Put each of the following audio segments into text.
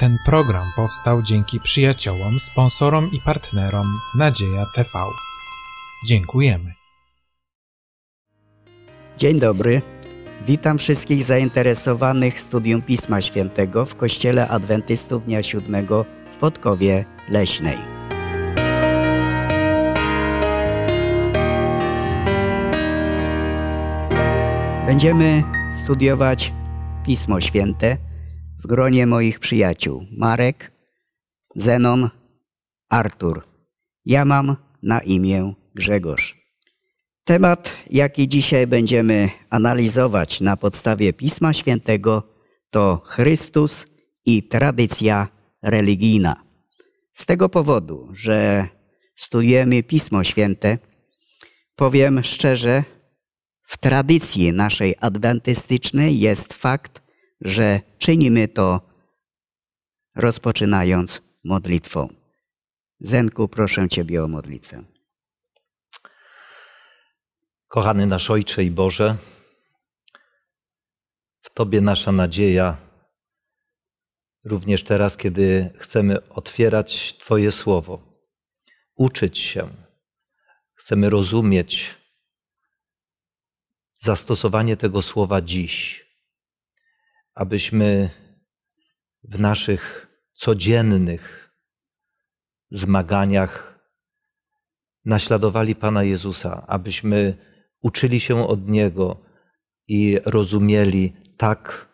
Ten program powstał dzięki przyjaciołom, sponsorom i partnerom Nadzieja TV. Dziękujemy. Dzień dobry. Witam wszystkich zainteresowanych studium Pisma Świętego w Kościele Adwentystów Dnia Siódmego w Podkowie Leśnej. Będziemy studiować Pismo Święte w gronie moich przyjaciół. Marek, Zenon, Artur. Ja mam na imię Grzegorz. Temat, jaki dzisiaj będziemy analizować na podstawie Pisma Świętego, to Chrystus i tradycja religijna. Z tego powodu, że studiujemy Pismo Święte, powiem szczerze, w tradycji naszej adwentystycznej jest fakt, że czynimy to rozpoczynając modlitwą. Zenku, proszę Ciebie o modlitwę. Kochany nasz Ojcze i Boże, w Tobie nasza nadzieja, również teraz, kiedy chcemy otwierać Twoje słowo, uczyć się, chcemy rozumieć zastosowanie tego słowa dziś abyśmy w naszych codziennych zmaganiach naśladowali Pana Jezusa, abyśmy uczyli się od Niego i rozumieli tak,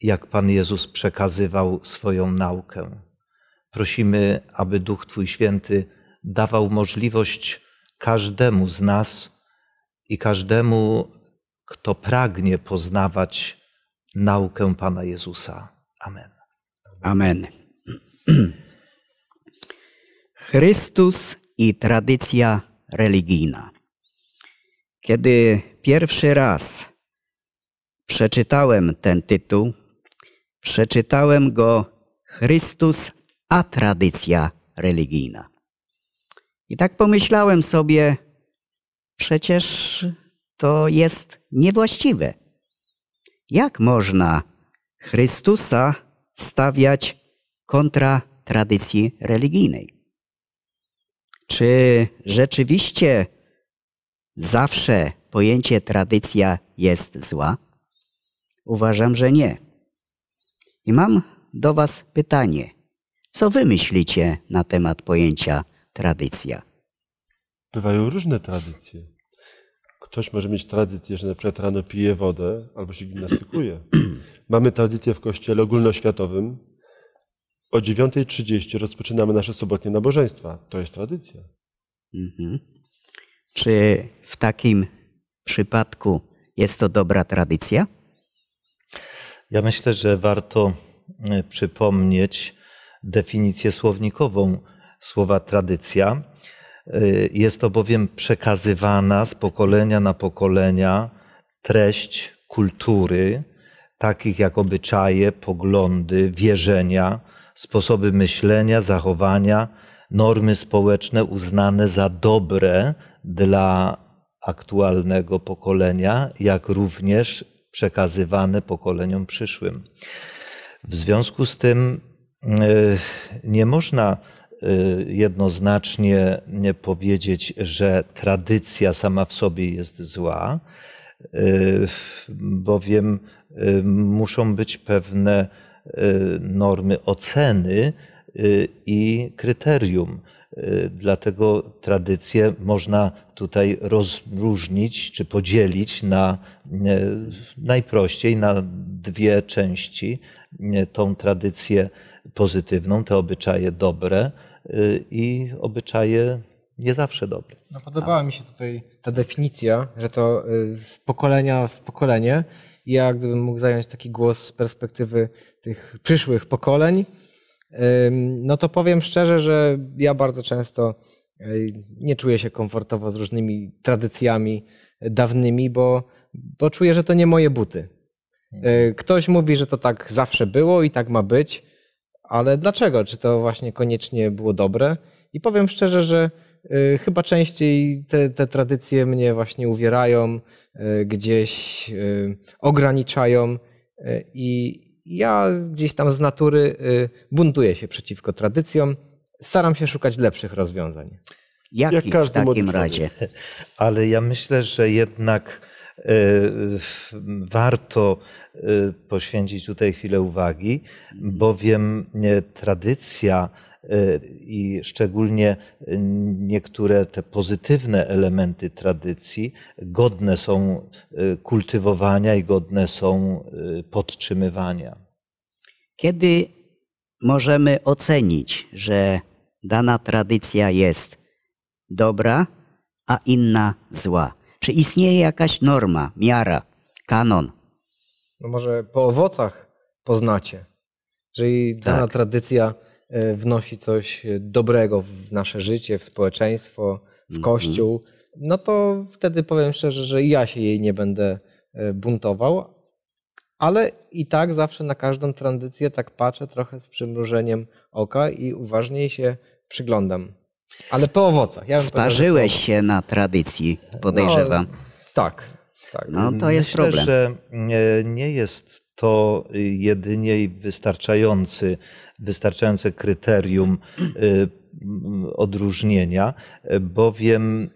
jak Pan Jezus przekazywał swoją naukę. Prosimy, aby Duch Twój Święty dawał możliwość każdemu z nas i każdemu, kto pragnie poznawać naukę Pana Jezusa. Amen. Amen. Chrystus i tradycja religijna. Kiedy pierwszy raz przeczytałem ten tytuł, przeczytałem go Chrystus a tradycja religijna. I tak pomyślałem sobie, przecież to jest niewłaściwe. Jak można Chrystusa stawiać kontra tradycji religijnej? Czy rzeczywiście zawsze pojęcie tradycja jest zła? Uważam, że nie. I mam do Was pytanie. Co Wy myślicie na temat pojęcia tradycja? Bywają różne tradycje. Ktoś może mieć tradycję, że na przykład rano pije wodę albo się gimnastykuje. Mamy tradycję w kościele ogólnoświatowym. O 9.30 rozpoczynamy nasze sobotnie nabożeństwa. To jest tradycja. Mhm. Czy w takim przypadku jest to dobra tradycja? Ja myślę, że warto y, przypomnieć definicję słownikową słowa tradycja Y, jest to bowiem przekazywana z pokolenia na pokolenia treść kultury, takich jak obyczaje, poglądy, wierzenia, sposoby myślenia, zachowania, normy społeczne uznane za dobre dla aktualnego pokolenia, jak również przekazywane pokoleniom przyszłym. W związku z tym y, nie można Y, jednoznacznie powiedzieć, że tradycja sama w sobie jest zła, y, bowiem y, muszą być pewne normy oceny i kryterium. Dlatego tradycję można tutaj rozróżnić czy podzielić na najprościej na dwie części. Tą tradycję pozytywną, te obyczaje dobre, Y, i obyczaje nie zawsze dobre. No, podobała mi się tutaj ta definicja, że to y, z pokolenia w pokolenie. Ja gdybym mógł zająć taki głos z perspektywy tych przyszłych pokoleń, no to powiem szczerze, że ja bardzo często y, nie czuję się komfortowo z różnymi tradycjami dawnymi, bo, bo czuję, że to nie moje buty. Mhm. Ktoś mówi, że to tak zawsze było i tak ma być ale dlaczego? Czy to właśnie koniecznie było dobre? I powiem szczerze, że y, chyba częściej te, te tradycje mnie właśnie uwierają, y, gdzieś y, ograniczają i ja gdzieś tam z natury buntuję się przeciwko tradycjom. Staram się szukać lepszych rozwiązań. Jaki Jak w takim razie? Ale ja myślę, że jednak E, warto e, poświęcić tutaj chwilę uwagi, mhm. bowiem e, tradycja i szczególnie niektóre te pozytywne elementy tradycji godne są kultywowania i godne są podtrzymywania. Kiedy możemy ocenić, że dana tradycja jest dobra, a inna zła? Czy istnieje jakaś norma, miara, kanon? No może po owocach poznacie, że i dana tak. tradycja e, wnosi coś e, dobrego w nasze życie, w społeczeństwo, w mhm. kościół, no to wtedy powiem szczerze, że ja się jej nie będę e, buntował, ale i tak zawsze na każdą tradycję tak patrzę trochę z przymrużeniem oka i uważniej się przyglądam. Ale po owocach. Ja Sparzyłeś się na tradycji, podejrzewam. No, tak, tak. No to jest Myślę, problem. że e, nie jest to jedynie wystarczający, wystarczające kryterium e, odróżnienia, e, bowiem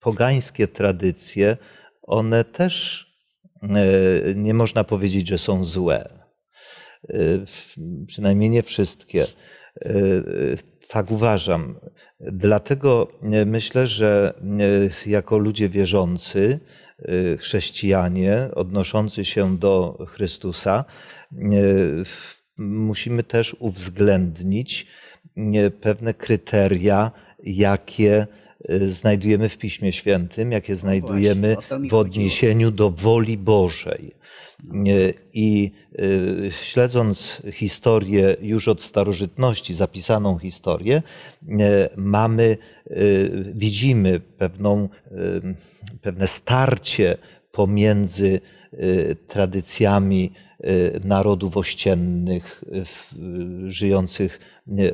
pogańskie tradycje, one też nie można powiedzieć, że są złe. Przynajmniej nie wszystkie tak uważam. Dlatego e, myślę, że e, jako ludzie wierzący, e, chrześcijanie odnoszący się do Chrystusa, musimy też uwzględnić pewne kryteria, jakie Y, znajdujemy w Piśmie Świętym, jakie no znajdujemy w odniesieniu do woli Bożej. No y, tak. I y, śledząc historię już od starożytności, zapisaną historię, mamy, widzimy pewną, pewne starcie pomiędzy tradycjami Y, narodów ościennych y, y, żyjących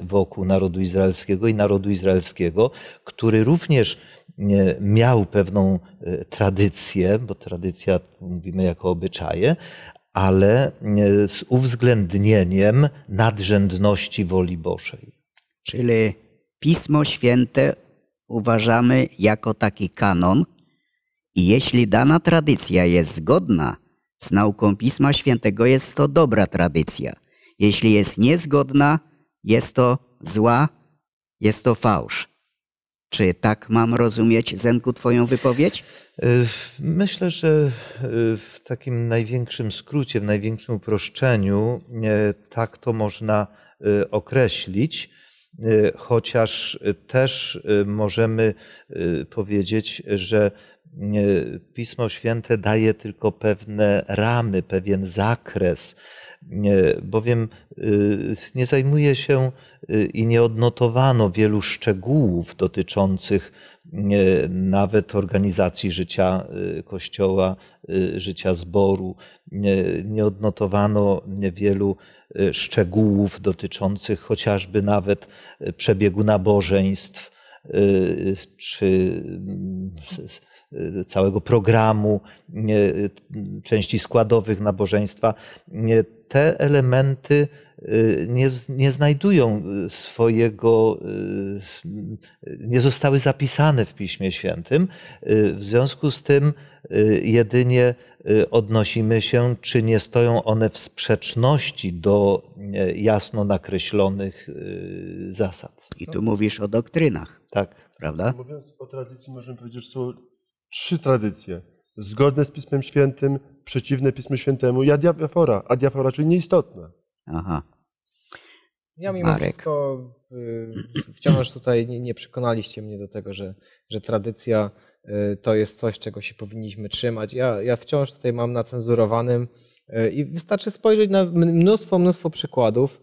wokół narodu izraelskiego i narodu izraelskiego, który również miał pewną tradycję, bo tradycja mówimy jako obyczaje, ale z uwzględnieniem nadrzędności woli Bożej. Czyli Pismo Święte uważamy jako taki kanon, i jeśli dana tradycja jest zgodna z nauką Pisma Świętego jest to dobra tradycja. Jeśli jest niezgodna, jest to zła, jest to fałsz. Czy tak mam rozumieć, Zenku, Twoją wypowiedź? E, myślę, że e, w takim największym skrócie, w największym uproszczeniu, tak to można e, określić, chociaż też możemy powiedzieć, że Pismo Święte daje tylko pewne ramy, pewien zakres, bowiem y, nie zajmuje się y, i nie odnotowano wielu szczegółów dotyczących nawet organizacji życia y, kościoła, życia zboru. Nie odnotowano wielu szczegółów dotyczących chociażby nawet przebiegu nabożeństw czy mm, Y, całego programu, y, y, części składowych nabożeństwa, te elementy nie, nie znajdują swojego, nie zostały zapisane w Piśmie Świętym. W związku z tym jedynie odnosimy się, czy nie stoją one w sprzeczności do jasno nakreślonych zasad. I tu mówisz o doktrynach. Tak. Prawda? Mówiąc o tradycji, możemy powiedzieć, że są trzy tradycje. Zgodne z Pismem Świętym, przeciwne Pismu Świętemu i adiafora. Adiafora, czyli nieistotne. Aha. Ja mimo Marek. wszystko y, wciąż tutaj nie, nie, przekonaliście mnie do tego, że, że tradycja y, to jest coś, czego się powinniśmy trzymać. Ja, ja wciąż tutaj mam na cenzurowanym y, i wystarczy spojrzeć na mnóstwo, mnóstwo przykładów,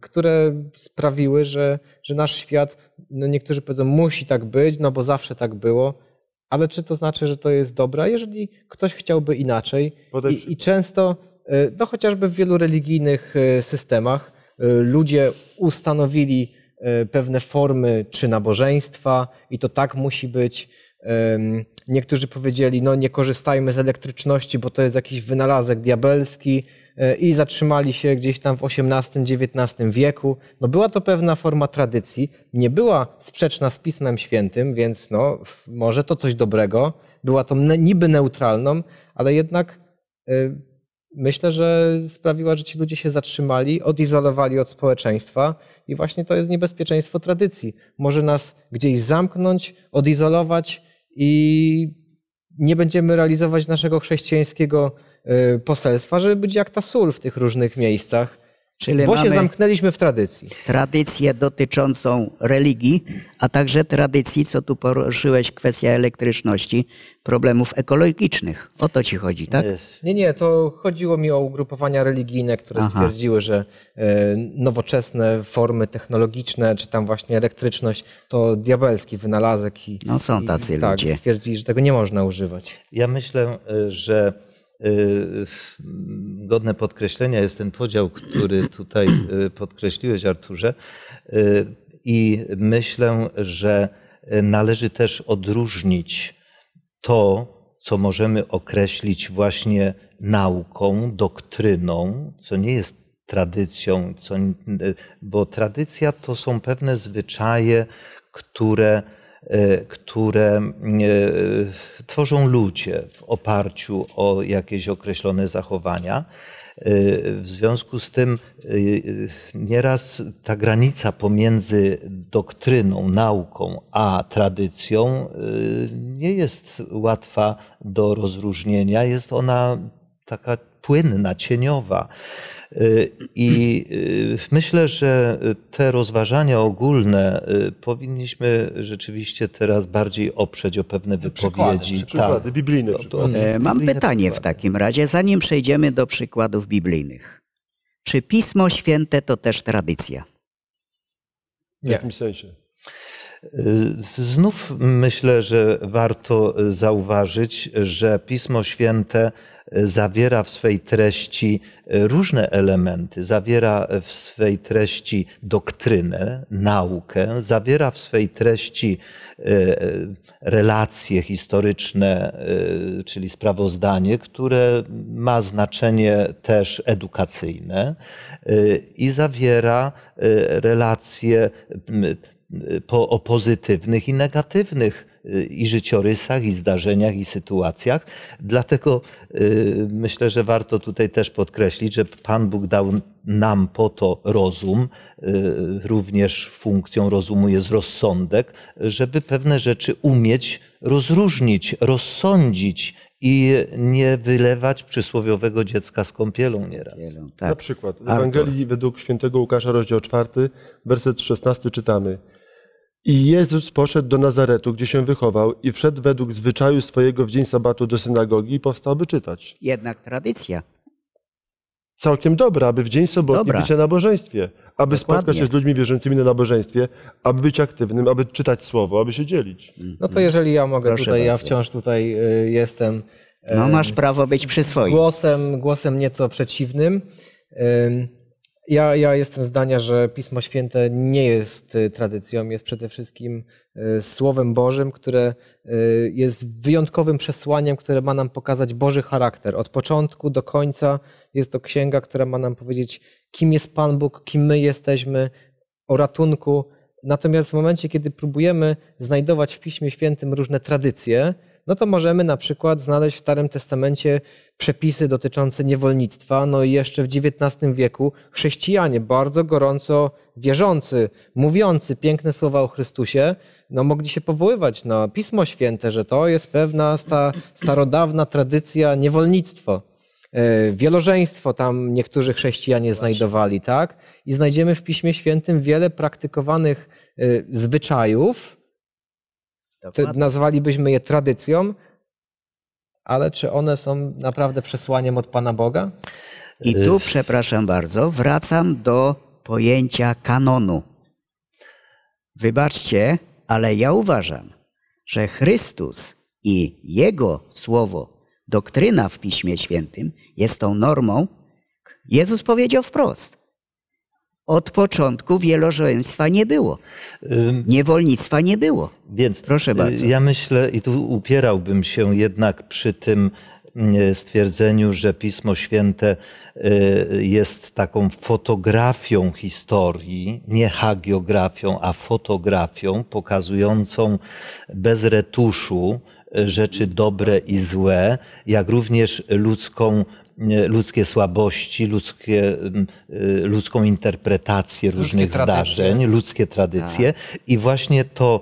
które sprawiły, że, że nasz świat, no niektórzy powiedzą, musi tak być, no bo zawsze tak było ale czy to znaczy, że to jest dobra, jeżeli ktoś chciałby inaczej? I, I, często, e, no chociażby w wielu religijnych e, systemach, e, ludzie ustanowili pewne formy czy nabożeństwa i to tak musi być. Niektórzy powiedzieli, no nie korzystajmy z elektryczności, bo to jest jakiś wynalazek diabelski, E, i zatrzymali się gdzieś tam w XVIII-XIX wieku. No była to pewna forma tradycji, nie była sprzeczna z Pismem Świętym, więc no, może to coś dobrego. Była to niby neutralną, ale jednak e, myślę, że sprawiła, że ci ludzie się zatrzymali, odizolowali od społeczeństwa i właśnie to jest niebezpieczeństwo tradycji. Może nas gdzieś zamknąć, odizolować i nie będziemy realizować naszego chrześcijańskiego Y, poselstwa, żeby być jak ta sól w tych różnych miejscach. Czyli bo się zamknęliśmy w tradycji. Tradycję dotyczącą religii, a także tradycji, co tu poruszyłeś, kwestia elektryczności, problemów ekologicznych. O to ci chodzi, tak? Nie, nie, to chodziło mi o ugrupowania religijne, które Aha. stwierdziły, że e, nowoczesne formy technologiczne, czy tam właśnie elektryczność, to diabelski wynalazek. I, no są tacy i, tak ludzie. Tak, stwierdzili, że tego nie można używać. Ja myślę, y, że Y, godne podkreślenia jest ten podział, który tutaj y, podkreśliłeś, Arturze. Y, I myślę, że należy też odróżnić to, co możemy określić właśnie nauką, doktryną, co nie jest tradycją, co, bo tradycja to są pewne zwyczaje, które E, które e, tworzą ludzie w oparciu o jakieś określone zachowania. E, w związku z tym nieraz ta granica pomiędzy doktryną, nauką a tradycją nie jest łatwa do rozróżnienia. Jest ona taka płynna, cieniowa. Y, I y, myślę, że te rozważania ogólne y, powinniśmy rzeczywiście teraz bardziej oprzeć o pewne wypowiedzi. Przykłady, tak. e, przykłady biblijne. Przykłady. Mam pytanie w takim razie, zanim przejdziemy do przykładów biblijnych. Czy Pismo Święte to też tradycja? W jakim sensie? Znów myślę, że warto zauważyć, że Pismo Święte zawiera w swej treści e, różne elementy, zawiera e, w swej treści doktrynę, naukę, zawiera w swej treści e, relacje historyczne, czyli sprawozdanie, które ma znaczenie też edukacyjne i zawiera relacje po, o pozytywnych i negatywnych i życiorysach, i zdarzeniach, i sytuacjach. Dlatego y, myślę, że warto tutaj też podkreślić, że Pan Bóg dał nam po to rozum, y, również funkcją rozumu jest rozsądek, żeby pewne rzeczy umieć rozróżnić, rozsądzić i nie wylewać przysłowiowego dziecka z kąpielą nieraz. Tak. Na przykład w Ewangelii według świętego Łukasza rozdział 4, werset 16 czytamy – i Jezus poszedł do Nazaretu, gdzie się wychował, i wszedł według zwyczaju swojego w dzień sabatu do synagogi i powstał, by czytać. Jednak tradycja. Całkiem dobra, aby w dzień soboty dobra. być na nabożeństwie, aby Dokładnie. spotkać się z ludźmi wierzącymi na nabożeństwie, aby być aktywnym, aby czytać słowo, aby się dzielić. No to jeżeli ja mogę Proszę tutaj, bardzo. ja wciąż tutaj y, jestem. No y, masz prawo być przy swoim. Głosem, głosem nieco przeciwnym. Ja, ja jestem zdania, że Pismo Święte nie jest y, tradycją, jest przede wszystkim y, Słowem Bożym, które y, jest wyjątkowym przesłaniem, które ma nam pokazać Boży charakter. Od początku do końca jest to księga, która ma nam powiedzieć, kim jest Pan Bóg, kim my jesteśmy, o ratunku. Natomiast w momencie, kiedy próbujemy znajdować w Piśmie Świętym różne tradycje, no to możemy na przykład znaleźć w Starym Testamencie przepisy dotyczące niewolnictwa. No i jeszcze w XIX wieku chrześcijanie, bardzo gorąco wierzący, mówiący piękne słowa o Chrystusie, no mogli się powoływać na Pismo Święte, że to jest pewna sta, starodawna tradycja niewolnictwo. E, wielożeństwo tam niektórzy chrześcijanie znajdowali, tak? I znajdziemy w Piśmie Świętym wiele praktykowanych e, zwyczajów, Dokładnie. nazwalibyśmy je tradycją, ale czy one są naprawdę przesłaniem od Pana Boga? I tu, y- przepraszam bardzo, wracam do pojęcia kanonu. Wybaczcie, ale ja uważam, że Chrystus i Jego słowo, doktryna w Piśmie Świętym jest tą normą. Jezus powiedział wprost: od początku wielożeństwa nie było. Niewolnictwa nie było. Więc proszę y, bardzo. Ja myślę, i tu upierałbym się jednak przy tym mm, e, stwierdzeniu, że Pismo Święte y, jest taką fotografią historii, nie hagiografią, a fotografią pokazującą bez retuszu y, rzeczy dobre i złe, jak również ludzką ludzkie słabości, ludzkie, mm, y, ludzką interpretację różnych ludzkie zdarzeń, tradycje. ludzkie tradycje. A. Tak. I właśnie to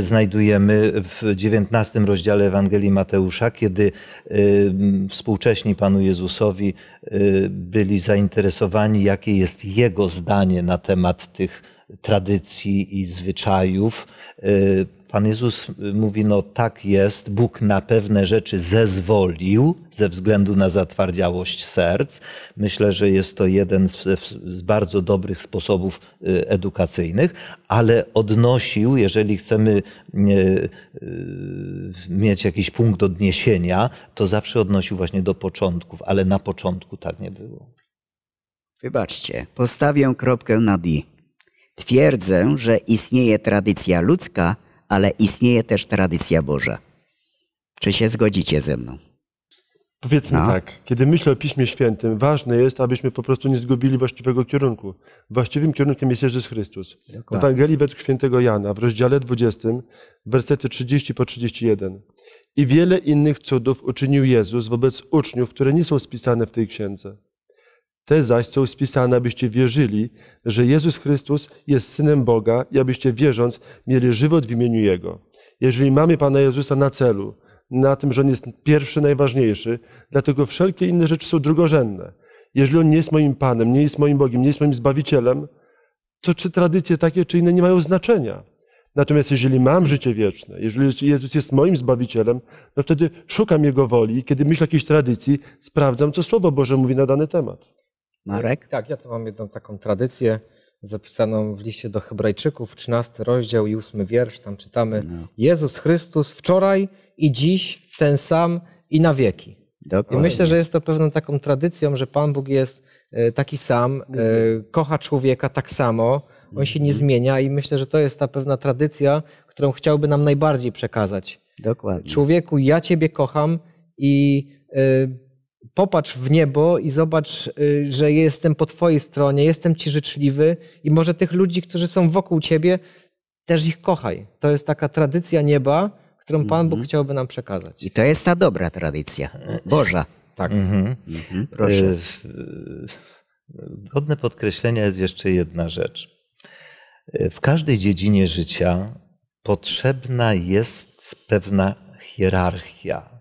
znajdujemy w XIX rozdziale Ewangelii Mateusza, kiedy y, współcześni Panu Jezusowi y, byli zainteresowani, jakie jest Jego zdanie na temat tych tradycji i zwyczajów Pan Jezus y, mówi, no tak jest, Bóg na pewne rzeczy zezwolił ze względu na zatwardziałość serc. Myślę, że jest to jeden z, z bardzo dobrych sposobów y, edukacyjnych, ale odnosił, jeżeli chcemy y, mieć jakiś punkt odniesienia, to zawsze odnosił właśnie do początków, ale na początku tak nie było. Wybaczcie, postawię kropkę na D. Twierdzę, że istnieje tradycja ludzka, ale istnieje też tradycja Boża. Czy się zgodzicie ze mną? Powiedzmy no. tak, kiedy myślę o Piśmie Świętym, ważne jest, abyśmy po prostu nie zgubili właściwego kierunku. Właściwym kierunkiem jest Jezus Chrystus. W Ewangelii według świętego Jana w rozdziale 20, wersety 30 po 31. I wiele innych cudów uczynił Jezus wobec uczniów, które nie są spisane w tej księdze. Te zaś są spisane, abyście wierzyli, że Jezus Chrystus jest Synem Boga i abyście wierząc mieli żywot w imieniu Jego. Jeżeli mamy Pana Jezusa na celu, na tym, że On jest pierwszy, najważniejszy, dlatego wszelkie inne rzeczy są drugorzędne. Jeżeli On nie jest moim Panem, nie jest moim Bogiem, nie jest moim Zbawicielem, to czy tradycje takie czy inne nie mają znaczenia. Natomiast jeżeli mam życie wieczne, jeżeli Jezus jest moim Zbawicielem, no wtedy szukam Jego woli i kiedy myślę o jakiejś tradycji, sprawdzam, co Słowo Boże mówi na dany temat. Marek? Tak, ja tu mam jedną taką tradycję zapisaną w liście do Hebrajczyków, 13 rozdział i 8 wiersz. Tam czytamy: no. Jezus Chrystus wczoraj i dziś ten sam i na wieki. Dokładnie. I myślę, że jest to pewną taką tradycją, że Pan Bóg jest e, taki sam, e, mhm. kocha człowieka tak samo, on się nie mhm. zmienia i myślę, że to jest ta pewna tradycja, którą chciałby nam najbardziej przekazać. Dokładnie. Człowieku, ja Ciebie kocham i e, popatrz w niebo i zobacz, y, że jestem po Twojej stronie, jestem Ci życzliwy i może tych ludzi, którzy są wokół Ciebie, też ich kochaj. To jest taka tradycja nieba, którą Pan Bóg mhm. chciałby nam przekazać. I to jest ta dobra tradycja, Boża. Tak. Mhm. Mhm. Proszę. Y, y, godne podkreślenia jest jeszcze jedna rzecz. W każdej dziedzinie życia potrzebna jest pewna hierarchia,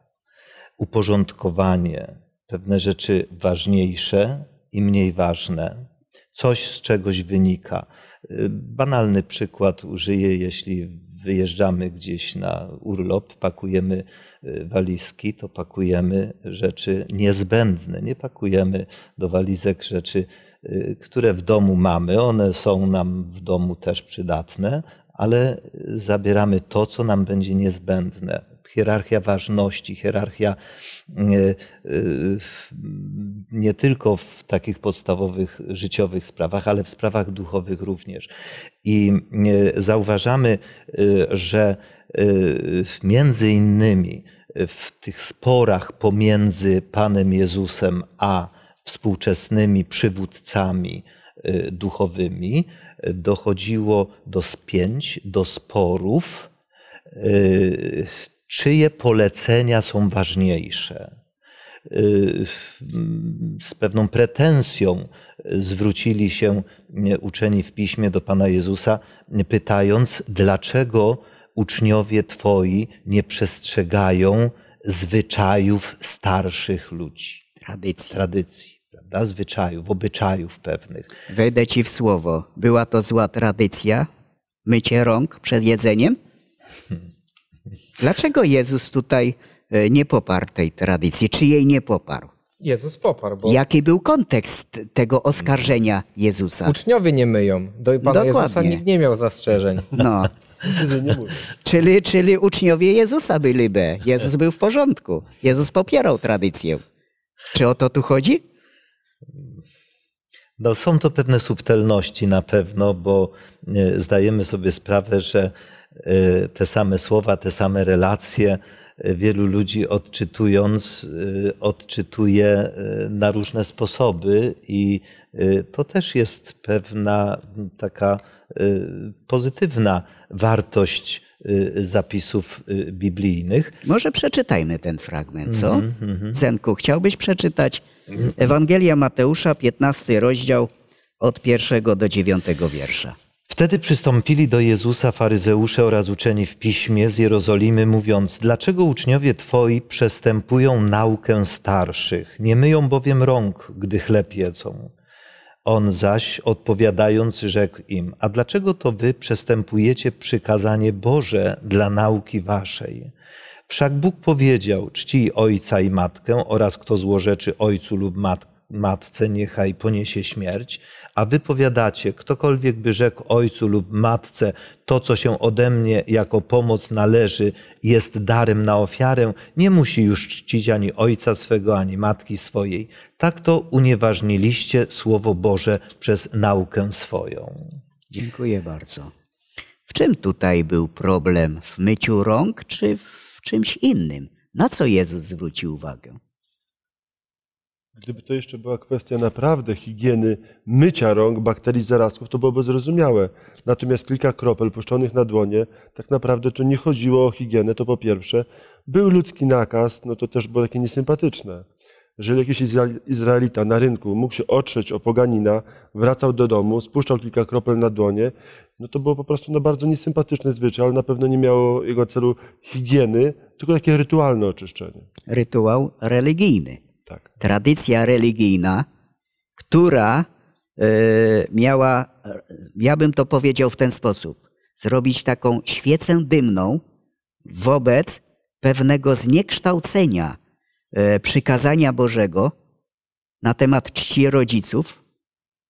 uporządkowanie, pewne rzeczy ważniejsze i mniej ważne. Coś z czegoś wynika. Y, banalny przykład użyję, jeśli wyjeżdżamy gdzieś na urlop, pakujemy y, walizki, to pakujemy rzeczy niezbędne. Nie pakujemy do walizek rzeczy, y, które w domu mamy. One są nam w domu też przydatne, ale zabieramy to, co nam będzie niezbędne hierarchia ważności, hierarchia e, e, nie tylko w takich podstawowych życiowych sprawach, ale w sprawach duchowych również. I e, zauważamy, że między innymi w tych sporach pomiędzy Panem Jezusem a współczesnymi przywódcami duchowymi dochodziło do spięć, do sporów czyje polecenia są ważniejsze. Y, mm, z pewną pretensją zwrócili się uczeni w piśmie do Pana Jezusa, pytając, dlaczego uczniowie Twoi nie przestrzegają zwyczajów starszych ludzi. Tradycji. Tradycji, prawda? Zwyczajów, obyczajów pewnych. Wejdę Ci w słowo. Była to zła tradycja? Mycie rąk przed jedzeniem? Dlaczego Jezus tutaj e, nie poparł tej tradycji? Czy jej nie poparł? Jezus poparł. Bo... Jaki był kontekst tego oskarżenia Jezusa? Uczniowie nie myją. Do Pana Dokładnie. Jezusa nikt nie miał zastrzeżeń. No. czyli, czyli uczniowie Jezusa byliby. Jezus był w porządku. Jezus popierał tradycję. Czy o to tu chodzi? No, są to pewne subtelności na pewno, bo e, zdajemy sobie sprawę, że Y, te same słowa, te same relacje, y, wielu ludzi odczytując, y, odczytuje na różne sposoby i to też jest pewna taka pozytywna wartość zapisów biblijnych. Może przeczytajmy ten fragment, co? Mm -hmm. Zenku, chciałbyś przeczytać Ewangelia Mateusza, 15 rozdział od pierwszego do dziewiątego wiersza. Wtedy przystąpili do Jezusa faryzeusze oraz uczeni w piśmie z Jerozolimy, mówiąc: Dlaczego uczniowie twoi przestępują naukę starszych? Nie myją bowiem rąk, gdy chleb jedzą. On zaś, odpowiadając, rzekł im: A dlaczego to wy przestępujecie przykazanie Boże dla nauki waszej? Wszak Bóg powiedział: Czcij ojca i matkę oraz kto złorzeczy ojcu lub matkę matce, niechaj poniesie śmierć, a wypowiadacie, ktokolwiek by rzekł ojcu lub matce, to co się ode mnie jako pomoc należy, jest darem na ofiarę, nie musi już czcić ani ojca swego, ani matki swojej. Tak to unieważniliście Słowo Boże przez naukę swoją. Dziękuję bardzo. W czym tutaj był problem? W myciu rąk czy w czymś innym? Na co Jezus zwrócił uwagę? Gdyby to jeszcze była kwestia naprawdę higieny, mycia rąk, bakterii, zarazków, to byłoby zrozumiałe. Natomiast kilka kropel puszczonych na dłonie, tak naprawdę to nie chodziło o higienę, to po pierwsze. Był ludzki nakaz, no to też było takie niesympatyczne. Jeżeli jakiś Izraelita na rynku mógł się otrzeć o poganina, wracał do domu, spuszczał kilka kropel na dłonie, no to było po prostu no, bardzo niesympatyczny zwyczaj, ale na pewno nie miało jego celu higieny, tylko takie rytualne oczyszczenie. Rytuał religijny tak. tradycja religijna, która e, miała, ja bym to powiedział w ten sposób, zrobić taką świecę dymną wobec pewnego zniekształcenia e, przykazania Bożego na temat czci rodziców.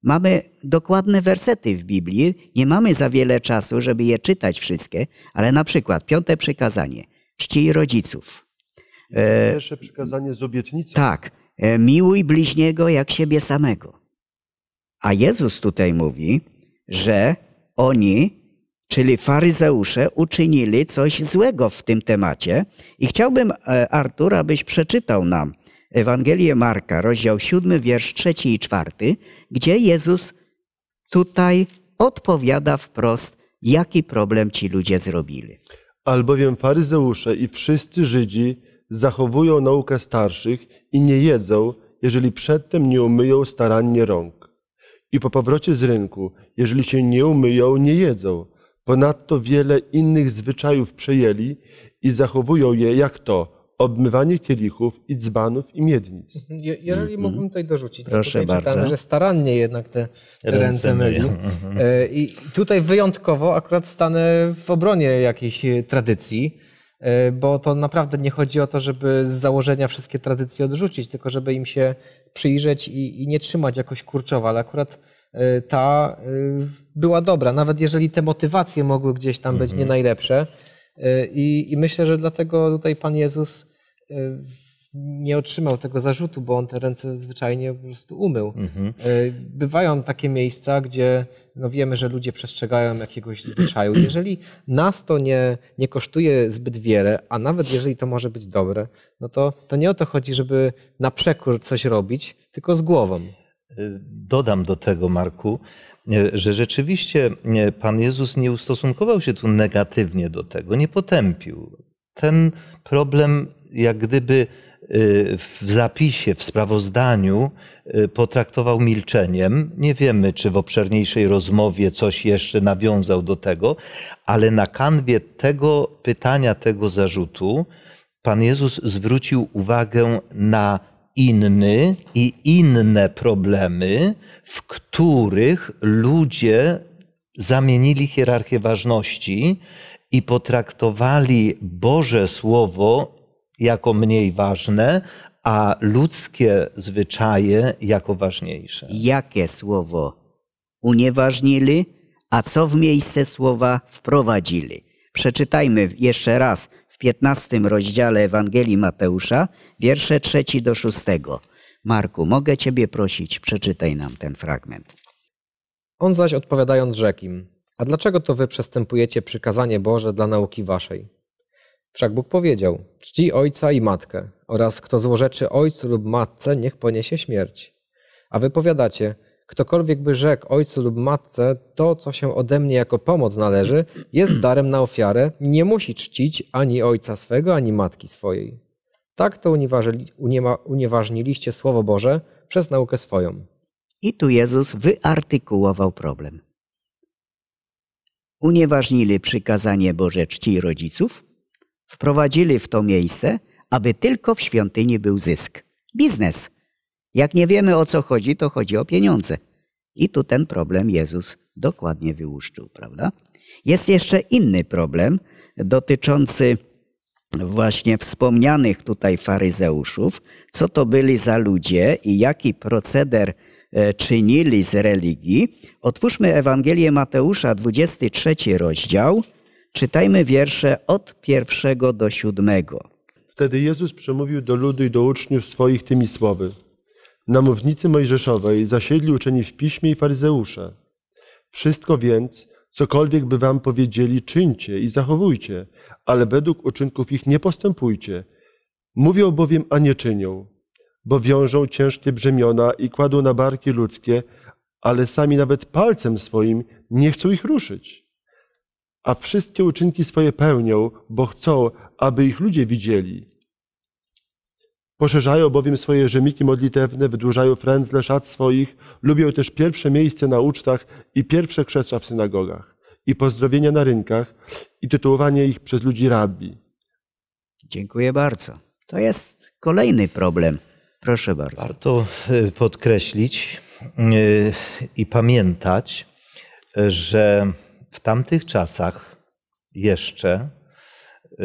Mamy dokładne wersety w Biblii, nie mamy za wiele czasu, żeby je czytać wszystkie, ale na przykład piąte przykazanie: czci rodziców. E, pierwsze przykazanie z obietnicą. Tak. E, miłuj bliźniego jak siebie samego. A Jezus tutaj mówi, że oni, czyli faryzeusze, uczynili coś złego w tym temacie. I chciałbym, e, Artur, abyś przeczytał nam Ewangelię Marka, rozdział 7, wiersz 3 i 4, gdzie Jezus tutaj odpowiada wprost, jaki problem ci ludzie zrobili. Albowiem faryzeusze i wszyscy Żydzi zachowują naukę starszych i nie jedzą, jeżeli przedtem nie umyją starannie rąk. I po powrocie z rynku, jeżeli się nie umyją, nie jedzą. Ponadto wiele innych zwyczajów przejęli i zachowują je jak to obmywanie kielichów i dzbanów i miednic. Mhm. Je, jeżeli mm -hmm. mógłbym tutaj dorzucić, Proszę tutaj bardzo. Tak, że starannie jednak te ręce, ręce myli. E, I tutaj wyjątkowo akurat stanę w obronie jakiejś tradycji, E, bo to naprawdę nie chodzi o to, żeby z założenia wszystkie tradycje odrzucić, tylko żeby im się przyjrzeć i, i nie trzymać jakoś kurczowo, ale akurat e, ta e, była dobra, nawet jeżeli te motywacje mogły gdzieś tam być nie mhm. najlepsze. I, I, myślę, że dlatego tutaj Pan Jezus nie otrzymał tego zarzutu, bo on te ręce zwyczajnie po prostu umył. Mhm. E, bywają takie miejsca, gdzie no wiemy, że ludzie przestrzegają jakiegoś zwyczaju. Jeżeli nas to nie, nie kosztuje zbyt wiele, a nawet jeżeli to może być dobre, no to, to nie o to chodzi, żeby na przekór coś robić, tylko z głową. E, dodam do tego, Marku, e, że rzeczywiście Pan Jezus nie ustosunkował się tu negatywnie do tego, nie potępił. Ten problem jak gdyby Y, w zapisie, w sprawozdaniu y, potraktował milczeniem. Nie wiemy, czy w obszerniejszej rozmowie coś jeszcze nawiązał do tego, ale na kanwie tego pytania, tego zarzutu, Pan Jezus zwrócił uwagę na inny i inne problemy, w których ludzie zamienili hierarchię ważności i potraktowali Boże Słowo jako mniej ważne, a ludzkie zwyczaje jako ważniejsze. Jakie słowo unieważnili, a co w miejsce słowa wprowadzili? Przeczytajmy jeszcze raz w 15 rozdziale Ewangelii Mateusza, wiersze 3 do 6. Marku, mogę Ciebie prosić, przeczytaj nam ten fragment. On zaś odpowiadając rzekł im, a dlaczego to wy przestępujecie przykazanie Boże dla nauki waszej? Wszak Bóg powiedział: Czci ojca i matkę, oraz kto złorzeczy ojcu lub matce, niech poniesie śmierć. A wy powiadacie: Ktokolwiek by rzekł ojcu lub matce, to co się ode mnie jako pomoc należy, jest darem na ofiarę, nie musi czcić ani ojca swego, ani matki swojej. Tak to unieważniliście Słowo Boże przez naukę swoją. I tu Jezus wyartykułował problem. Unieważnili przykazanie Boże czci rodziców wprowadzili w to miejsce, aby tylko w świątyni był zysk. Biznes. Jak nie wiemy o co chodzi, to chodzi o pieniądze. I tu ten problem Jezus dokładnie wyłuszczył, prawda? Jest jeszcze inny problem dotyczący właśnie wspomnianych tutaj faryzeuszów, co to byli za ludzie i jaki proceder e, czynili z religii. Otwórzmy Ewangelię Mateusza, 23 rozdział Czytajmy wiersze od pierwszego do siódmego. Wtedy Jezus przemówił do ludu i do uczniów swoich tymi słowy. Na mównicy Mojżeszowej zasiedli uczeni w piśmie i faryzeusze. Wszystko więc, cokolwiek by wam powiedzieli, czyńcie i zachowujcie, ale według uczynków ich nie postępujcie. Mówią bowiem, a nie czynią, bo wiążą ciężkie brzemiona i kładą na barki ludzkie, ale sami nawet palcem swoim nie chcą ich ruszyć a wszystkie uczynki swoje pełnią, bo chcą, aby ich ludzie widzieli. Poszerzają bowiem swoje rzemiki modlitewne, wydłużają frędzle szat swoich, lubią też pierwsze miejsce na ucztach i pierwsze krzesła w synagogach, i pozdrowienia na rynkach, i tytułowanie ich przez ludzi rabbi. Dziękuję bardzo. To jest kolejny problem. Proszę bardzo. Warto e, podkreślić e, i pamiętać, e, że w tamtych czasach jeszcze y,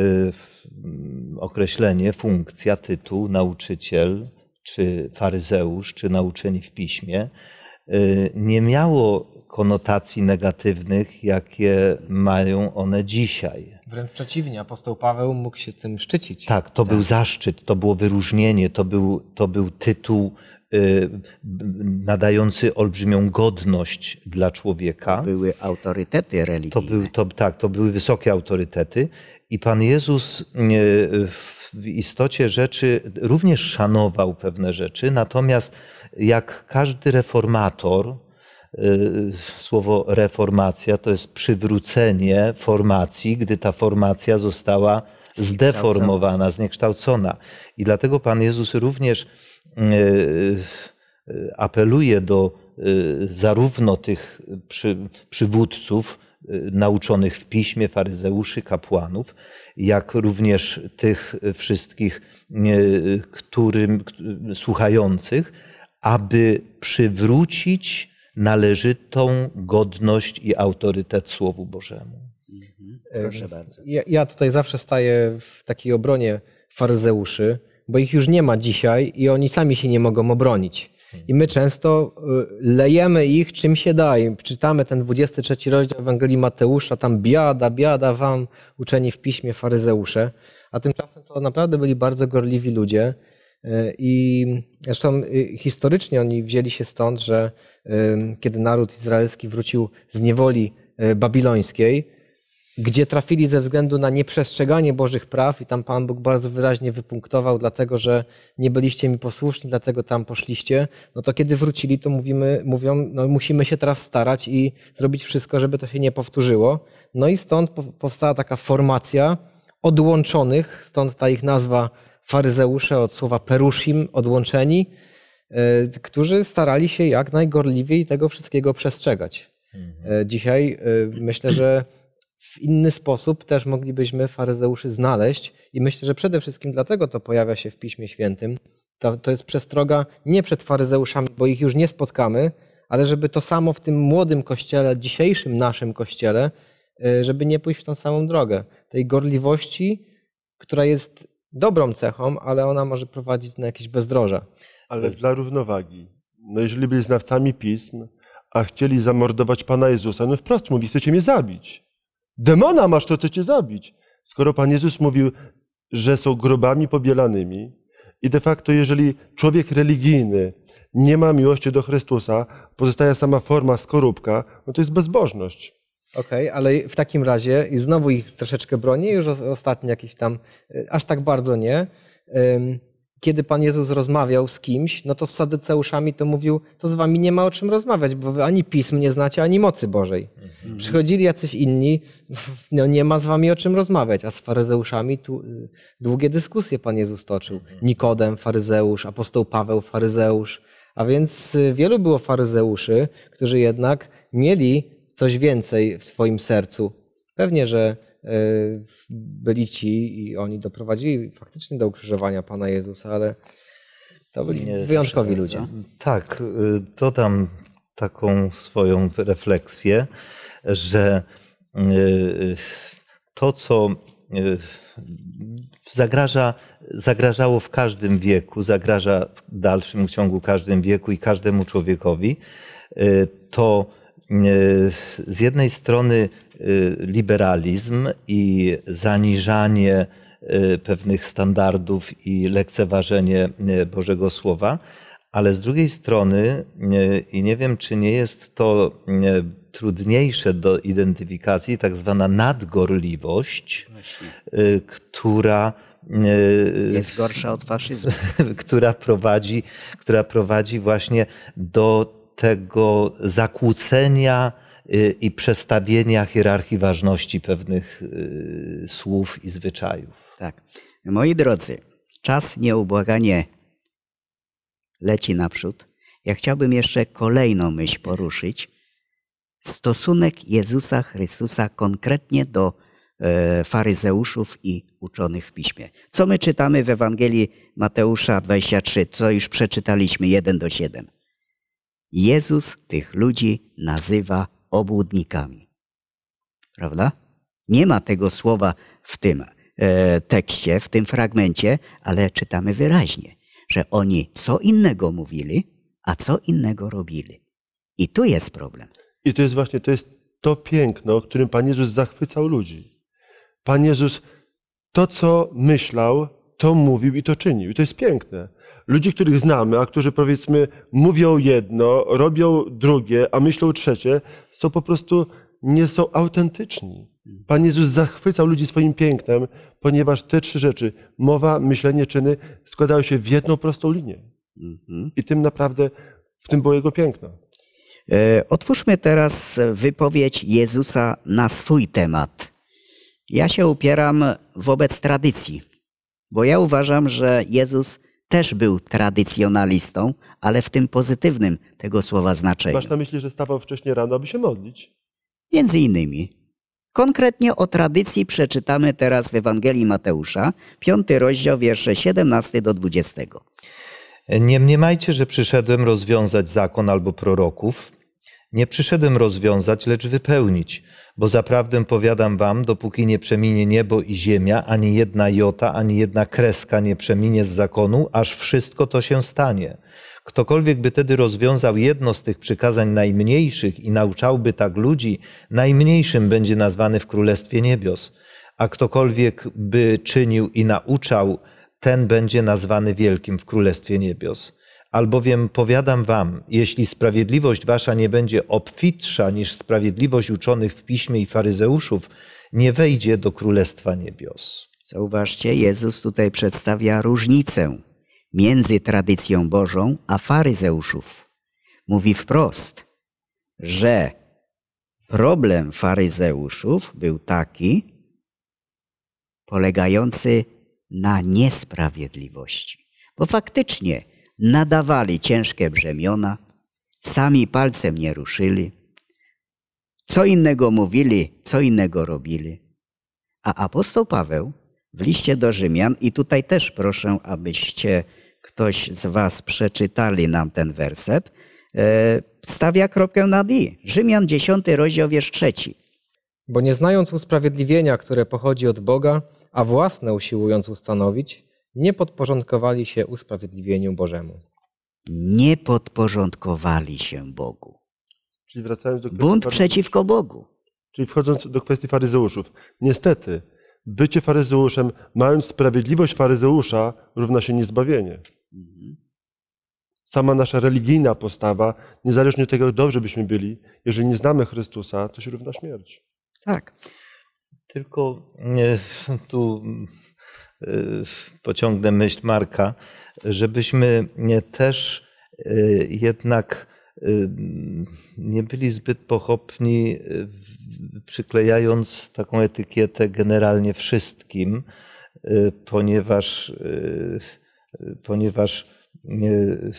mm, określenie, funkcja, tytuł, nauczyciel, czy faryzeusz, czy nauczeni w piśmie, y, nie miało konotacji negatywnych, jakie mają one dzisiaj. Wręcz przeciwnie, apostoł Paweł mógł się tym szczycić. Tak, to tak. był zaszczyt, to było wyróżnienie, to był, to był tytuł Y, nadający olbrzymią godność dla człowieka. To były autorytety religijne. To był, to, tak, to były wysokie autorytety. I Pan Jezus y, w istocie rzeczy również szanował pewne rzeczy, natomiast jak każdy reformator, y, słowo reformacja to jest przywrócenie formacji, gdy ta formacja została zdeformowana, zniekształcona. I dlatego Pan Jezus również E, e, apeluje do e, zarówno tych przy, przywódców nauczonych w piśmie, faryzeuszy, kapłanów, jak również tych wszystkich którym, słuchających, aby przywrócić należytą godność i autorytet Słowu Bożemu. Mhm. Proszę bardzo. Ja, ja tutaj zawsze staję w takiej obronie faryzeuszy, bo ich już nie ma dzisiaj i oni sami się nie mogą obronić. I my często y, lejemy ich czym się da. I czytamy ten 23 rozdział Ewangelii Mateusza, tam biada, biada wam uczeni w piśmie faryzeusze. A tymczasem to naprawdę byli bardzo gorliwi ludzie. Y, I zresztą y, historycznie oni wzięli się stąd, że kiedy naród izraelski wrócił z niewoli babilońskiej, gdzie trafili ze względu na nieprzestrzeganie Bożych praw i tam Pan Bóg bardzo wyraźnie wypunktował, dlatego że nie byliście mi posłuszni, dlatego tam poszliście, no to kiedy wrócili, to mówimy, mówią, no musimy się teraz starać i zrobić wszystko, żeby to się nie powtórzyło. No i stąd powstała taka formacja odłączonych, stąd ta ich nazwa faryzeusze od słowa perushim, odłączeni, e, którzy starali się jak najgorliwiej tego wszystkiego przestrzegać. Mhm. E, dzisiaj e, myślę, że w inny sposób też moglibyśmy faryzeuszy znaleźć. I myślę, że przede wszystkim dlatego to pojawia się w Piśmie Świętym. To, to jest przestroga nie przed faryzeuszami, bo ich już nie spotkamy, ale żeby to samo w tym młodym kościele, dzisiejszym naszym kościele, y, żeby nie pójść w tą samą drogę. Tej gorliwości, która jest dobrą cechą, ale ona może prowadzić na jakieś bezdroża. Ale dla równowagi, no jeżeli byli znawcami pism, a chcieli zamordować Pana Jezusa, no wprost mówi, chcecie mnie zabić. Demona masz, to chce cię zabić. Skoro Pan Jezus mówił, że są grobami pobielanymi i de facto jeżeli człowiek religijny nie ma miłości do Chrystusa, pozostaje sama forma skorupka, no to jest bezbożność. Okej, okay, ale w takim razie, i znowu ich troszeczkę bronię, już ostatni jakiś tam, y, aż tak bardzo nie, kiedy Pan Jezus rozmawiał z kimś, no to z Sadyceuszami to mówił, to z wami nie ma o czym rozmawiać, bo wy ani pism nie znacie, ani mocy Bożej. Mhm. Przychodzili jacyś inni, no nie ma z wami o czym rozmawiać, a z faryzeuszami tu, y, długie dyskusje Pan Jezus toczył. Mhm. Nikodem, faryzeusz, apostoł Paweł, faryzeusz. A więc y, wielu było faryzeuszy, którzy jednak mieli coś więcej w swoim sercu. Pewnie, że byli ci i oni doprowadzili faktycznie do ukrzyżowania Pana Jezusa, ale to byli Nie, wyjątkowi ludzie. Tak, y, to tam taką swoją refleksję, że y, to, co y, zagraża, zagrażało w każdym wieku, zagraża w dalszym ciągu każdym wieku i każdemu człowiekowi, to E, z jednej strony e, liberalizm i zaniżanie e, pewnych standardów i lekceważenie Bożego Słowa, ale z drugiej strony, i nie wiem, czy nie jest to trudniejsze do identyfikacji, tak zwana nadgorliwość, Właśnie. która jest gorsza od faszyzmu. która prowadzi, która prowadzi właśnie do tego zakłócenia y, i przestawienia hierarchii ważności pewnych y, słów i zwyczajów. Tak. Moi drodzy, czas nieubłaganie leci naprzód. Ja chciałbym jeszcze kolejną myśl poruszyć. Stosunek Jezusa Chrystusa konkretnie do e, faryzeuszów i uczonych w piśmie. Co my czytamy w Ewangelii Mateusza 23, co już przeczytaliśmy 1 do 7? Jezus tych ludzi nazywa obłudnikami. Prawda? Nie ma tego słowa w tym e, tekście, w tym fragmencie, ale czytamy wyraźnie, że oni co innego mówili, a co innego robili. I tu jest problem. I to jest właśnie to, jest to piękno, którym Pan Jezus zachwycał ludzi. Pan Jezus to, co myślał, to mówił i to czynił. I to jest piękne ludzi, których znamy, a którzy powiedzmy mówią jedno, robią drugie, a myślą trzecie, są po prostu nie są autentyczni. Pan Jezus zachwycał ludzi swoim pięknem, ponieważ te trzy rzeczy, mowa, myślenie, czyny, składały się w jedną prostą linię. Mhm. I tym naprawdę, w tym było jego piękno. E, otwórzmy teraz wypowiedź Jezusa na swój temat. Ja się upieram wobec tradycji, bo ja uważam, że Jezus też był tradycjonalistą, ale w tym pozytywnym tego słowa znaczeniu. Masz na myśli, że stawał wcześniej rano, aby się modlić? Między innymi. Konkretnie o tradycji przeczytamy teraz w Ewangelii Mateusza, 5 rozdział, wiersze 17 do 20. Nie mniemajcie, że przyszedłem rozwiązać zakon albo proroków. Nie przyszedłem rozwiązać, lecz wypełnić, bo zaprawdę powiadam wam, dopóki nie przeminie niebo i ziemia, ani jedna jota, ani jedna kreska nie przeminie z zakonu, aż wszystko to się stanie. Ktokolwiek by tedy rozwiązał jedno z tych przykazań najmniejszych i nauczałby tak ludzi, najmniejszym będzie nazwany w Królestwie Niebios. A ktokolwiek by czynił i nauczał, ten będzie nazwany wielkim w Królestwie Niebios. Albowiem powiadam wam, jeśli sprawiedliwość wasza nie będzie obfitsza niż sprawiedliwość uczonych w piśmie i faryzeuszów, nie wejdzie do Królestwa Niebios. Zauważcie, Jezus tutaj przedstawia różnicę między tradycją Bożą a faryzeuszów. Mówi wprost, że problem faryzeuszów był taki, polegający na niesprawiedliwości. Bo faktycznie nadawali ciężkie brzemiona, sami palcem nie ruszyli, co innego mówili, co innego robili. A apostoł Paweł w liście do Rzymian, i tutaj też proszę, abyście ktoś z Was przeczytali nam ten werset, e, stawia kropkę na i. Rzymian 10, rozdział wiersz 3. Bo nie znając usprawiedliwienia, które pochodzi od Boga, a własne usiłując ustanowić, nie podporządkowali się usprawiedliwieniu Bożemu. Nie podporządkowali się Bogu. Czyli wracając do Bunt przeciwko Bogu. Czyli wchodząc do kwestii faryzeuszów. Niestety, bycie faryzeuszem, mając sprawiedliwość faryzeusza, równa się niezbawienie. Mhm. Sama nasza religijna postawa, niezależnie od tego, jak dobrze byśmy byli, jeżeli nie znamy Chrystusa, to się równa śmierć. Tak. Tylko nie, tu Y, pociągnę myśl Marka, żebyśmy też y, jednak y, nie byli zbyt pochopni, przyklejając taką etykietę generalnie wszystkim, ponieważ, ponieważ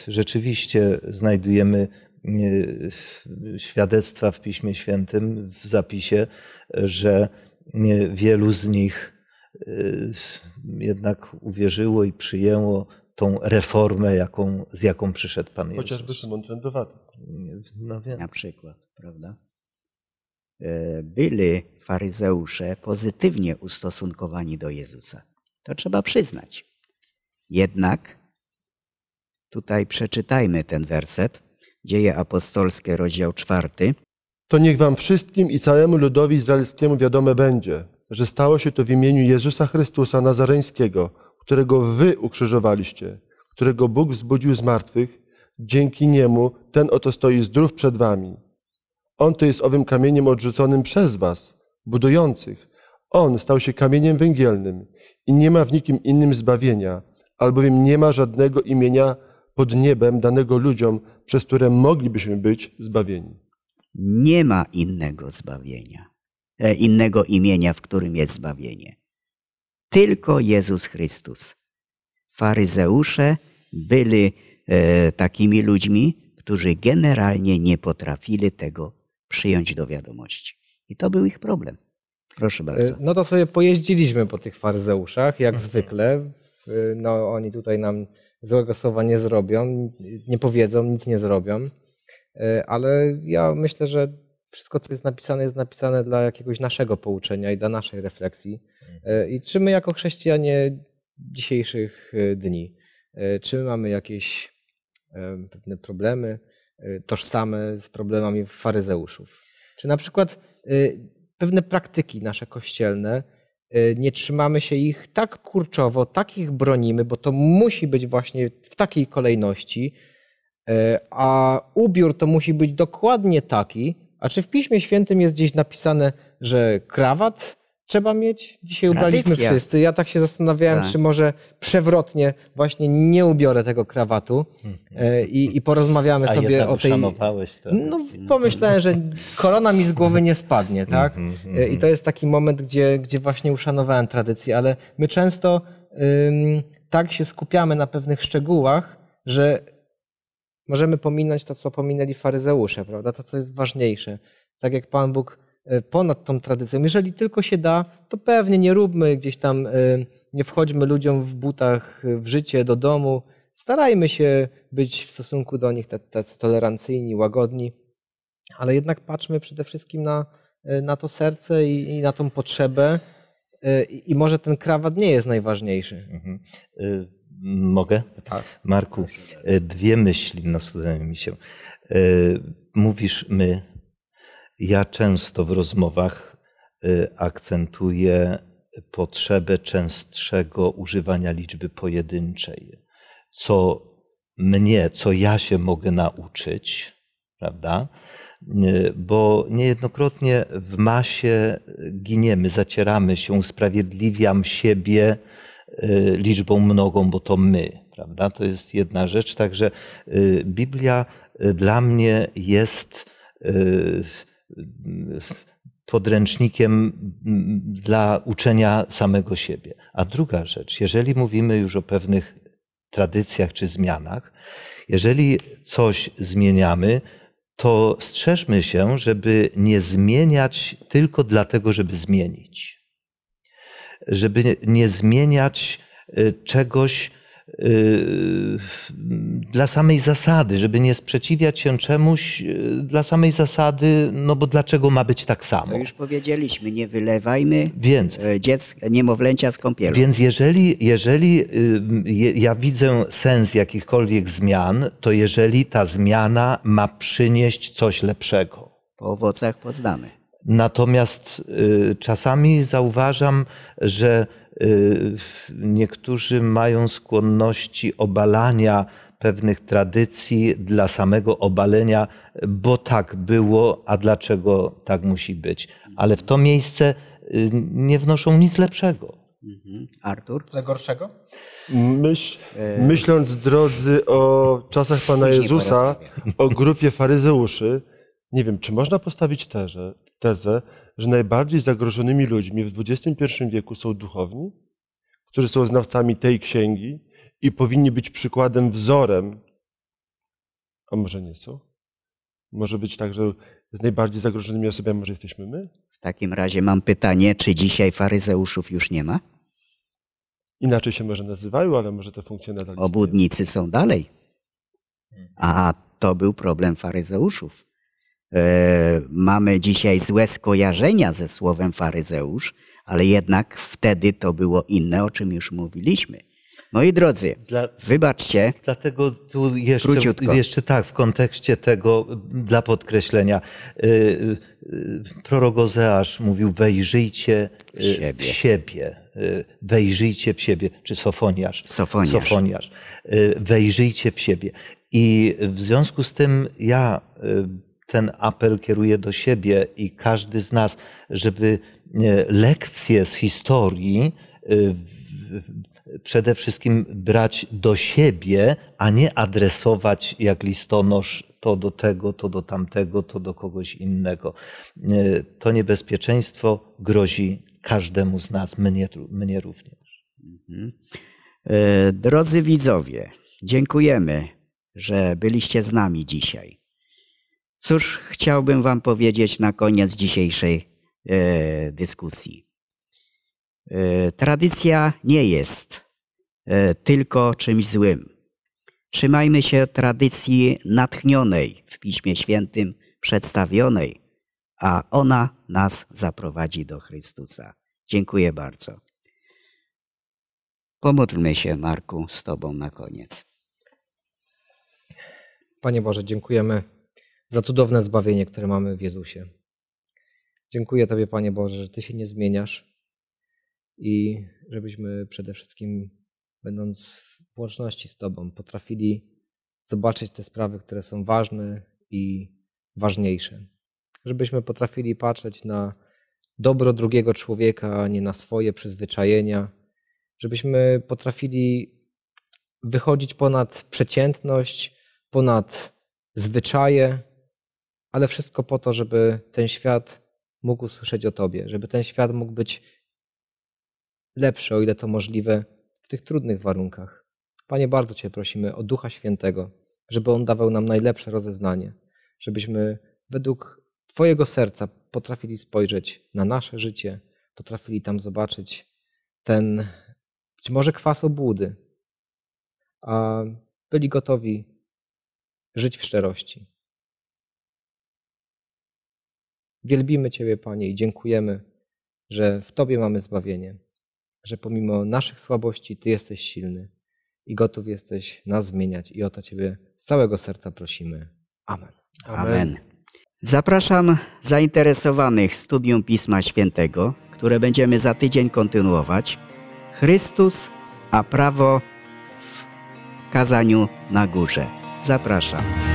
rzeczywiście znajdujemy świadectwa w Piśmie Świętym, w zapisie, że wielu z nich Y, jednak uwierzyło i przyjęło tą reformę, jaką, z jaką przyszedł Pan Jezus. Chociażby Szymon Trędowaty. No więc. Na przykład, prawda? E, byli faryzeusze pozytywnie ustosunkowani do Jezusa. To trzeba przyznać. Jednak tutaj przeczytajmy ten werset. Dzieje apostolskie, rozdział czwarty. To niech wam wszystkim i całemu ludowi izraelskiemu wiadome będzie, że stało się to w imieniu Jezusa Chrystusa Nazareńskiego, którego wy ukrzyżowaliście, którego Bóg wzbudził z martwych, dzięki niemu ten oto stoi zdrów przed wami. On to jest owym kamieniem odrzuconym przez was, budujących. On stał się kamieniem węgielnym i nie ma w nikim innym zbawienia, albowiem nie ma żadnego imienia pod niebem danego ludziom, przez które moglibyśmy być zbawieni. Nie ma innego zbawienia. E, innego imienia, w którym jest zbawienie. Tylko Jezus Chrystus. Faryzeusze byli e, takimi ludźmi, którzy generalnie nie potrafili tego przyjąć do wiadomości. I to był ich problem. Proszę e, bardzo. No to sobie pojeździliśmy po tych faryzeuszach, jak mhm. zwykle. No, oni tutaj nam złego słowa nie zrobią, nie powiedzą, nic nie zrobią. Ale ja myślę, że wszystko, co jest napisane, jest napisane dla jakiegoś naszego pouczenia i dla naszej refleksji. Mhm. E, I czy my jako chrześcijanie dzisiejszych e, dni, e, czy mamy jakieś pewne problemy tożsame z problemami faryzeuszów? Czy na przykład pewne praktyki nasze kościelne, nie trzymamy się ich tak kurczowo, tak ich bronimy, bo to musi być właśnie w takiej kolejności, a ubiór to musi być dokładnie taki, a czy w Piśmie Świętym jest gdzieś napisane, że krawat trzeba mieć? Dzisiaj Tradycja. ubraliśmy wszyscy. Ja tak się zastanawiałem, tak. czy może przewrotnie właśnie nie ubiorę tego krawatu mhm. e, i, i porozmawiamy A sobie o tej... To. No pomyślałem, że korona mi z głowy nie spadnie, mhm, tak? Mhm, e, I to jest taki moment, gdzie, gdzie właśnie uszanowałem tradycję, ale my często ym, tak się skupiamy na pewnych szczegółach, że Możemy pominąć to, co pominęli faryzeusze, prawda? To, co jest ważniejsze. Tak jak Pan Bóg e, ponad tą tradycją. Jeżeli tylko się da, to pewnie nie róbmy gdzieś tam, e, nie wchodźmy ludziom w butach e, w życie, do domu. Starajmy się być w stosunku do nich tacy tolerancyjni, łagodni, ale jednak patrzmy przede wszystkim na, na to serce i, i na tą potrzebę. I może ten krawat nie jest najważniejszy. Mhm. Mogę? Tak. Marku, e, dwie myśli nasunęły mi się. E, mówisz my. Ja często w rozmowach e, akcentuję potrzebę częstszego używania liczby pojedynczej. Co mnie, co ja się mogę nauczyć, prawda? Bo niejednokrotnie w masie giniemy, zacieramy się, usprawiedliwiam siebie Y, liczbą mnogą, bo to my, prawda? To jest jedna rzecz. Także y, Biblia y, dla mnie jest podręcznikiem dla uczenia samego siebie. A druga rzecz, jeżeli mówimy już o pewnych tradycjach czy zmianach, jeżeli coś zmieniamy, to strzeżmy się, żeby nie zmieniać tylko dlatego, żeby zmienić żeby nie zmieniać y, czegoś y, dla samej zasady, żeby nie sprzeciwiać się czemuś y, dla samej zasady, no bo dlaczego ma być tak samo? To już powiedzieliśmy, nie wylewajmy więc, e, dziec, niemowlęcia z kąpielą. Więc jeżeli, jeżeli ja widzę sens jakichkolwiek zmian, to jeżeli ta zmiana ma przynieść coś lepszego. Po owocach poznamy. Natomiast y, czasami zauważam, że y, niektórzy mają skłonności obalania pewnych tradycji dla samego obalenia, bo tak było, a dlaczego tak musi być. Ale w to miejsce y, nie wnoszą nic lepszego. Mhm. Artur? Najgorszego? Myśl, e, myśląc, drodzy, o czasach Pana Jezusa, o grupie faryzeuszy, nie wiem, czy można postawić że tezę, że najbardziej zagrożonymi ludźmi w XXI wieku są duchowni, którzy są znawcami tej księgi i powinni być przykładem, wzorem, a może nie są? Może być tak, że z najbardziej zagrożonymi osobami może jesteśmy my? W takim razie mam pytanie, czy dzisiaj faryzeuszów już nie ma? Inaczej się może nazywają, ale może te funkcje nadal Obudnicy są dalej. A to był problem faryzeuszów. E, mamy dzisiaj złe skojarzenia ze słowem faryzeusz, ale jednak wtedy to było inne, o czym już mówiliśmy. Moi drodzy, dla, wybaczcie. Dlatego tu jeszcze, króciutko. jeszcze tak, w kontekście tego, dla podkreślenia, yy, yy, prorok Ozeasz mówił, wejrzyjcie y, w siebie. W siebie y, wejrzyjcie w siebie, czy sofoniarz. Sofoniarz. sofoniarz. Y, wejrzyjcie w siebie. I w związku z tym ja ten apel kieruję do siebie i każdy z nas, żeby lekcje z historii y, przede wszystkim brać do siebie, a nie adresować jak listonosz to do tego, to do tamtego, to do kogoś innego. Y, to niebezpieczeństwo grozi każdemu z nas, mnie, mnie również. Mhm. E, drodzy widzowie, dziękujemy, że byliście z nami dzisiaj. Cóż chciałbym Wam powiedzieć na koniec dzisiejszej e, dyskusji? E, tradycja nie jest e, tylko czymś złym. Trzymajmy się tradycji natchnionej w Piśmie Świętym, przedstawionej, a ona nas zaprowadzi do Chrystusa. Dziękuję bardzo. Pomódlmy się, Marku, z Tobą na koniec. Panie Boże, dziękujemy za cudowne zbawienie, które mamy w Jezusie. Dziękuję Tobie, Panie Boże, że Ty się nie zmieniasz i żebyśmy przede wszystkim, będąc w łączności z Tobą, potrafili zobaczyć te sprawy, które są ważne i ważniejsze. Żebyśmy potrafili patrzeć na dobro drugiego człowieka, a nie na swoje przyzwyczajenia. Żebyśmy potrafili wychodzić ponad przeciętność, ponad zwyczaje ale wszystko po to, żeby ten świat mógł słyszeć o Tobie, żeby ten świat mógł być lepszy, o ile to możliwe, w tych trudnych warunkach. Panie, bardzo Cię prosimy o Ducha Świętego, żeby On dawał nam najlepsze rozeznanie, żebyśmy według Twojego serca potrafili spojrzeć na nasze życie, potrafili tam zobaczyć ten być może kwas obłudy, a byli gotowi żyć w szczerości. Wielbimy Ciebie, Panie, i dziękujemy, że w Tobie mamy zbawienie, że pomimo naszych słabości Ty jesteś silny i gotów jesteś nas zmieniać. I o to Ciebie z całego serca prosimy. Amen. Amen. Amen. Zapraszam zainteresowanych studium Pisma Świętego, które będziemy za tydzień kontynuować. Chrystus, a prawo w kazaniu na górze. Zapraszam.